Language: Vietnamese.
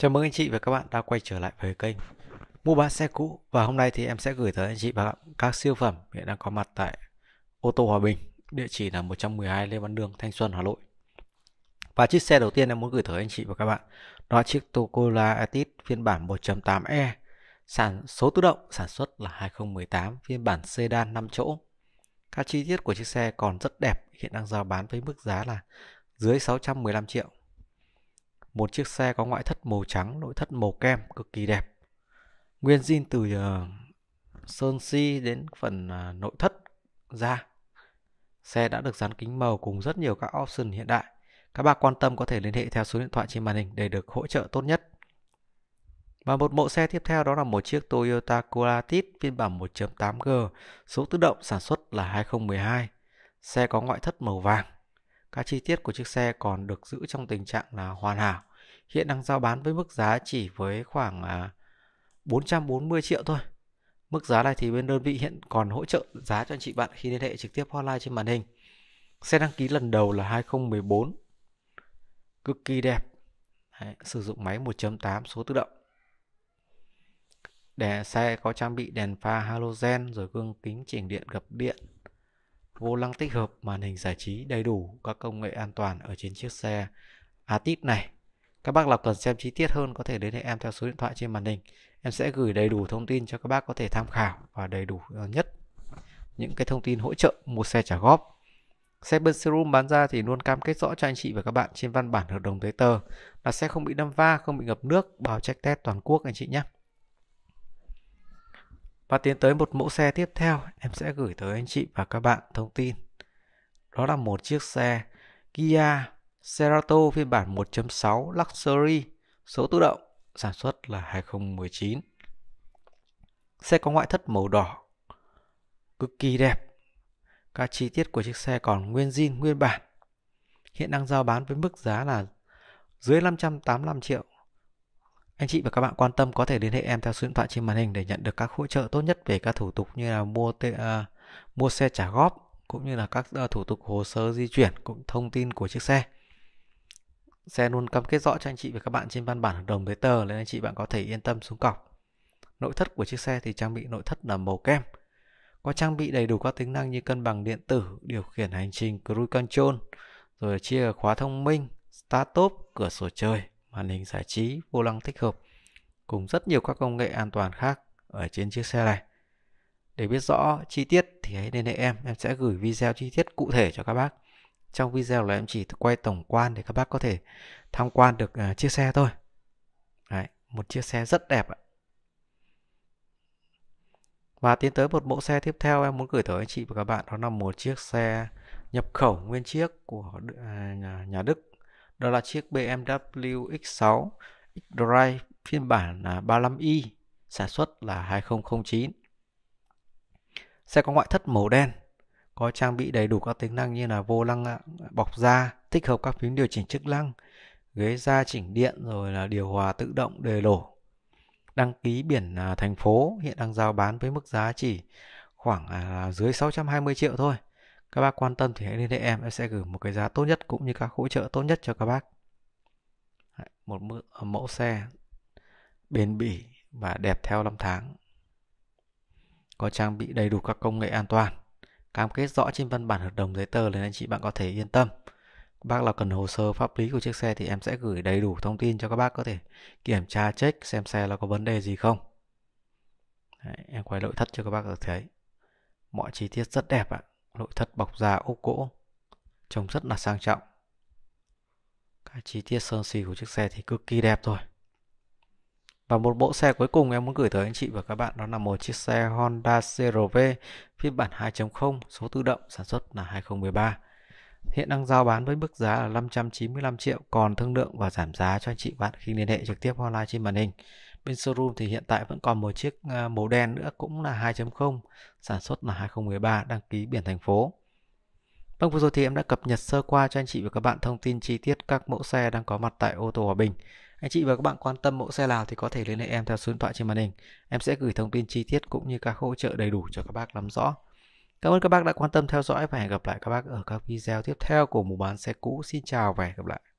Chào mừng anh chị và các bạn đã quay trở lại với kênh Mua bán xe cũ và hôm nay thì em sẽ gửi tới anh chị và các, bạn các siêu phẩm hiện đang có mặt tại ô tô Hòa Bình, địa chỉ là 112 Lê Văn Đường, Thanh Xuân, Hà Nội. Và chiếc xe đầu tiên em muốn gửi tới anh chị và các bạn đó là chiếc Tocola Altis phiên bản 1.8e, sản số tự động sản xuất là 2018 phiên bản sedan 5 chỗ. Các chi tiết của chiếc xe còn rất đẹp, hiện đang giao bán với mức giá là dưới 615 triệu một chiếc xe có ngoại thất màu trắng, nội thất màu kem cực kỳ đẹp. Nguyên zin từ uh, sơn si đến phần uh, nội thất ra. Xe đã được dán kính màu cùng rất nhiều các option hiện đại. Các bạn quan tâm có thể liên hệ theo số điện thoại trên màn hình để được hỗ trợ tốt nhất. Và một mẫu xe tiếp theo đó là một chiếc Toyota Corolla phiên bản 1.8G, số tự động sản xuất là 2012. Xe có ngoại thất màu vàng, các chi tiết của chiếc xe còn được giữ trong tình trạng là hoàn hảo. Hiện đang giao bán với mức giá chỉ với khoảng 440 à, triệu thôi. Mức giá này thì bên đơn vị hiện còn hỗ trợ giá cho anh chị bạn khi liên hệ trực tiếp hotline trên màn hình. Xe đăng ký lần đầu là 2014. Cực kỳ đẹp. Đấy, sử dụng máy 1.8 số tự động. Để xe có trang bị đèn pha halogen rồi gương kính chỉnh điện gập điện vô lăng tích hợp màn hình giải trí đầy đủ các công nghệ an toàn ở trên chiếc xe Atit này. Các bác nào cần xem chi tiết hơn có thể đến hệ em theo số điện thoại trên màn hình. Em sẽ gửi đầy đủ thông tin cho các bác có thể tham khảo và đầy đủ ờ, nhất những cái thông tin hỗ trợ mua xe trả góp. Xe bên showroom bán ra thì luôn cam kết rõ cho anh chị và các bạn trên văn bản hợp đồng giấy tờ là sẽ không bị đâm va, không bị ngập nước, bảo check test toàn quốc anh chị nhé. Và tiến tới một mẫu xe tiếp theo, em sẽ gửi tới anh chị và các bạn thông tin. Đó là một chiếc xe Kia Cerato phiên bản 1.6 Luxury, số tự động, sản xuất là 2019. Xe có ngoại thất màu đỏ, cực kỳ đẹp. Các chi tiết của chiếc xe còn nguyên zin nguyên bản. Hiện đang giao bán với mức giá là dưới 585 triệu anh chị và các bạn quan tâm có thể liên hệ em theo số điện thoại trên màn hình để nhận được các hỗ trợ tốt nhất về các thủ tục như là mua t- uh, à, mua xe trả góp cũng như là các uh, thủ tục hồ sơ di chuyển cũng thông tin của chiếc xe. Xe luôn cam kết rõ cho anh chị và các bạn trên văn bản hợp đồng giấy tờ nên anh chị bạn có thể yên tâm xuống cọc. Nội thất của chiếc xe thì trang bị nội thất là màu kem. Có trang bị đầy đủ các tính năng như cân bằng điện tử, điều khiển hành trình cruise control, rồi chia khóa thông minh, start top, cửa sổ trời, màn hình giải trí, vô lăng tích hợp cùng rất nhiều các công nghệ an toàn khác ở trên chiếc xe này. Để biết rõ chi tiết thì hãy liên hệ em, em sẽ gửi video chi tiết cụ thể cho các bác. Trong video là em chỉ quay tổng quan để các bác có thể tham quan được uh, chiếc xe thôi. Đấy, một chiếc xe rất đẹp ạ. Và tiến tới một mẫu xe tiếp theo em muốn gửi tới anh chị và các bạn đó là một chiếc xe nhập khẩu nguyên chiếc của à, nhà Đức đó là chiếc BMW X6 X-Drive phiên bản 35i sản xuất là 2009. Xe có ngoại thất màu đen, có trang bị đầy đủ các tính năng như là vô lăng bọc da, tích hợp các phím điều chỉnh chức năng, ghế da chỉnh điện rồi là điều hòa tự động đề lổ. Đăng ký biển à, thành phố hiện đang giao bán với mức giá chỉ khoảng à, dưới 620 triệu thôi. Các bác quan tâm thì hãy liên hệ em, em sẽ gửi một cái giá tốt nhất cũng như các hỗ trợ tốt nhất cho các bác. một à, mẫu xe bền bỉ và đẹp theo năm tháng. Có trang bị đầy đủ các công nghệ an toàn, cam kết rõ trên văn bản hợp đồng giấy tờ nên anh chị bạn có thể yên tâm. Bác là cần hồ sơ pháp lý của chiếc xe thì em sẽ gửi đầy đủ thông tin cho các bác có thể kiểm tra check xem xe là có vấn đề gì không. Đấy, em quay nội thất cho các bác được thấy. Mọi chi tiết rất đẹp ạ. À nội thất bọc da ốp cỗ trông rất là sang trọng. Các chi tiết sơn xì của chiếc xe thì cực kỳ đẹp thôi. Và một bộ xe cuối cùng em muốn gửi tới anh chị và các bạn đó là một chiếc xe Honda CRV phiên bản 2.0 số tự động sản xuất là 2013. Hiện đang giao bán với mức giá là 595 triệu còn thương lượng và giảm giá cho anh chị bạn khi liên hệ trực tiếp online trên màn hình. Bên showroom thì hiện tại vẫn còn một chiếc à, màu đen nữa cũng là 2.0, sản xuất là 2013, đăng ký biển thành phố. Vâng, vừa rồi thì em đã cập nhật sơ qua cho anh chị và các bạn thông tin chi tiết các mẫu xe đang có mặt tại ô tô Hòa Bình. Anh chị và các bạn quan tâm mẫu xe nào thì có thể liên hệ em theo số điện thoại trên màn hình. Em sẽ gửi thông tin chi tiết cũng như các hỗ trợ đầy đủ cho các bác nắm rõ. Cảm ơn các bác đã quan tâm theo dõi và hẹn gặp lại các bác ở các video tiếp theo của mùa bán xe cũ. Xin chào và hẹn gặp lại.